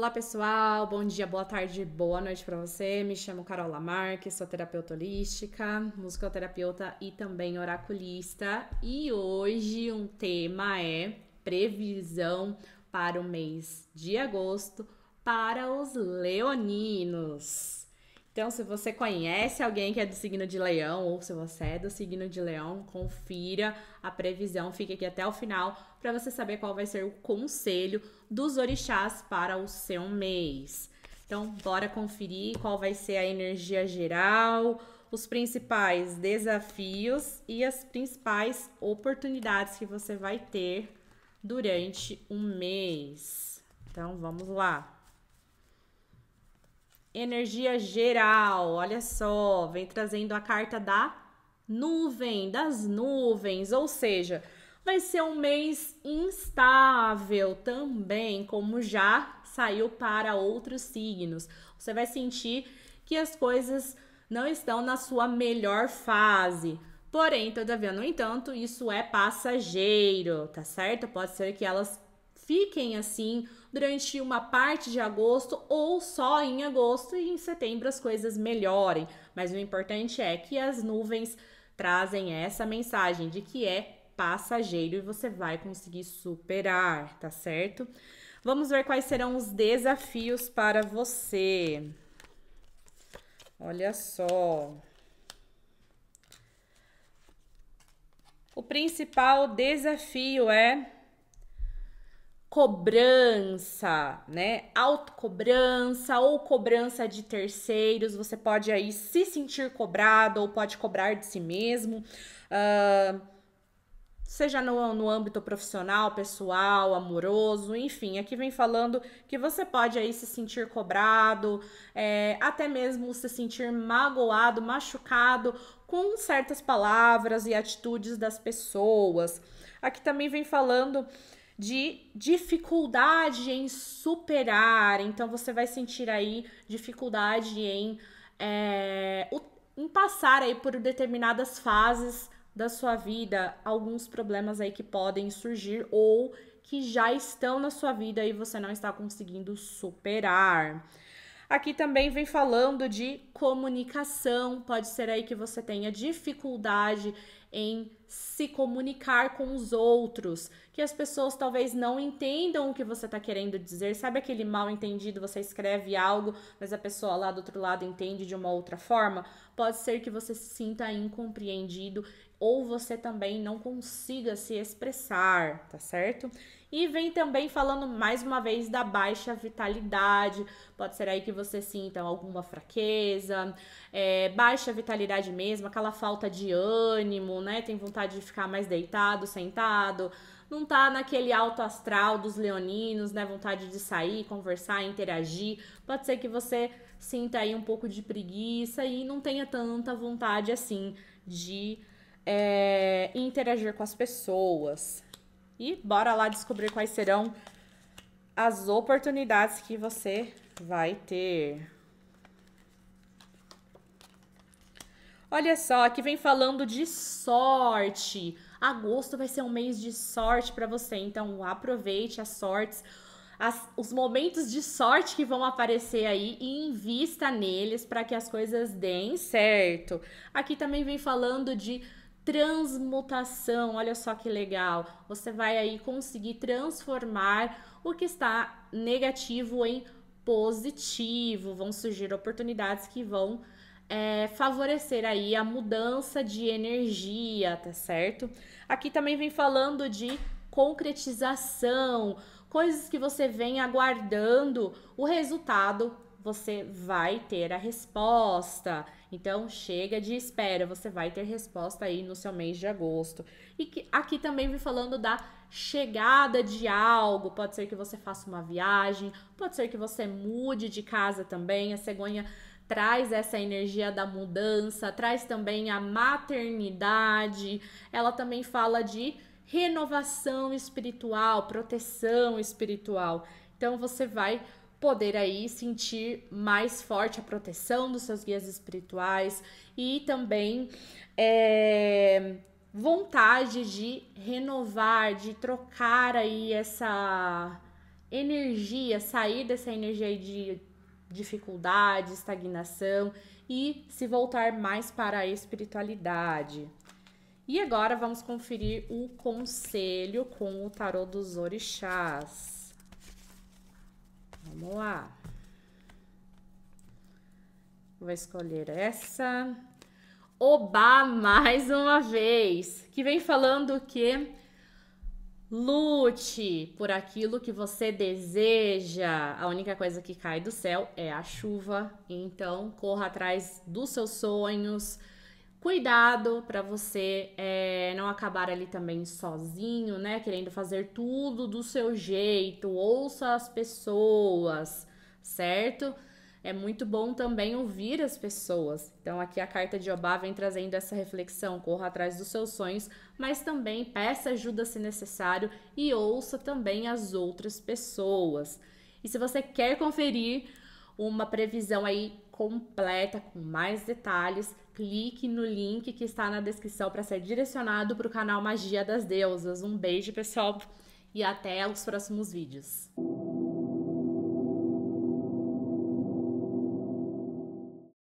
Olá, pessoal. Bom dia, boa tarde, boa noite para você. Me chamo Carola Marques, sou terapeuta holística, musicoterapeuta e também oraculista. E hoje um tema é previsão para o mês de agosto para os leoninos. Então, se você conhece alguém que é do signo de Leão ou se você é do signo de Leão, confira a previsão, fique aqui até o final para você saber qual vai ser o conselho dos orixás para o seu mês. Então, bora conferir qual vai ser a energia geral, os principais desafios e as principais oportunidades que você vai ter durante um mês. Então, vamos lá energia geral. Olha só, vem trazendo a carta da nuvem, das nuvens, ou seja, vai ser um mês instável também, como já saiu para outros signos. Você vai sentir que as coisas não estão na sua melhor fase. Porém, todavia, no entanto, isso é passageiro, tá certo? Pode ser que elas fiquem assim durante uma parte de agosto ou só em agosto e em setembro as coisas melhorem. Mas o importante é que as nuvens trazem essa mensagem de que é passageiro e você vai conseguir superar, tá certo? Vamos ver quais serão os desafios para você. Olha só. O principal desafio é cobrança, né? Autocobrança ou cobrança de terceiros. Você pode aí se sentir cobrado ou pode cobrar de si mesmo. Uh, seja no, no âmbito profissional, pessoal, amoroso, enfim, aqui vem falando que você pode aí se sentir cobrado, é, até mesmo se sentir magoado, machucado com certas palavras e atitudes das pessoas. Aqui também vem falando de dificuldade em superar. Então você vai sentir aí dificuldade em, é, em passar aí por determinadas fases da sua vida, alguns problemas aí que podem surgir ou que já estão na sua vida e você não está conseguindo superar. Aqui também vem falando de comunicação, pode ser aí que você tenha dificuldade em se comunicar com os outros, que as pessoas talvez não entendam o que você está querendo dizer. Sabe aquele mal entendido, você escreve algo, mas a pessoa lá do outro lado entende de uma outra forma? Pode ser que você se sinta incompreendido ou você também não consiga se expressar, tá certo? E vem também falando mais uma vez da baixa vitalidade. Pode ser aí que você sinta alguma fraqueza, é, baixa vitalidade mesmo, aquela falta de ânimo, né? Tem vontade de ficar mais deitado, sentado. Não tá naquele alto astral dos leoninos, né? Vontade de sair, conversar, interagir. Pode ser que você sinta aí um pouco de preguiça e não tenha tanta vontade assim de é, interagir com as pessoas. E bora lá descobrir quais serão as oportunidades que você vai ter. Olha só, aqui vem falando de sorte. Agosto vai ser um mês de sorte para você, então aproveite as sortes, as, os momentos de sorte que vão aparecer aí e invista neles para que as coisas deem certo. Aqui também vem falando de transmutação. Olha só que legal. Você vai aí conseguir transformar o que está negativo em positivo. Vão surgir oportunidades que vão é, favorecer aí a mudança de energia, tá certo? Aqui também vem falando de concretização, coisas que você vem aguardando o resultado você vai ter a resposta. Então chega de espera, você vai ter resposta aí no seu mês de agosto. E que, aqui também vem falando da chegada de algo. Pode ser que você faça uma viagem, pode ser que você mude de casa também. A cegonha traz essa energia da mudança, traz também a maternidade. Ela também fala de renovação espiritual, proteção espiritual. Então você vai poder aí sentir mais forte a proteção dos seus guias espirituais e também é, vontade de renovar, de trocar aí essa energia, sair dessa energia de dificuldade, estagnação e se voltar mais para a espiritualidade. E agora vamos conferir o conselho com o tarô dos orixás. Vamos lá. Vou escolher essa. Oba mais uma vez, que vem falando que lute por aquilo que você deseja. A única coisa que cai do céu é a chuva. Então, corra atrás dos seus sonhos cuidado para você é, não acabar ali também sozinho, né? Querendo fazer tudo do seu jeito, ouça as pessoas, certo? É muito bom também ouvir as pessoas. Então, aqui a carta de Obá vem trazendo essa reflexão: corra atrás dos seus sonhos, mas também peça ajuda se necessário e ouça também as outras pessoas. E se você quer conferir uma previsão aí completa, com mais detalhes, clique no link que está na descrição para ser direcionado para o canal Magia das Deusas. Um beijo, pessoal, e até os próximos vídeos.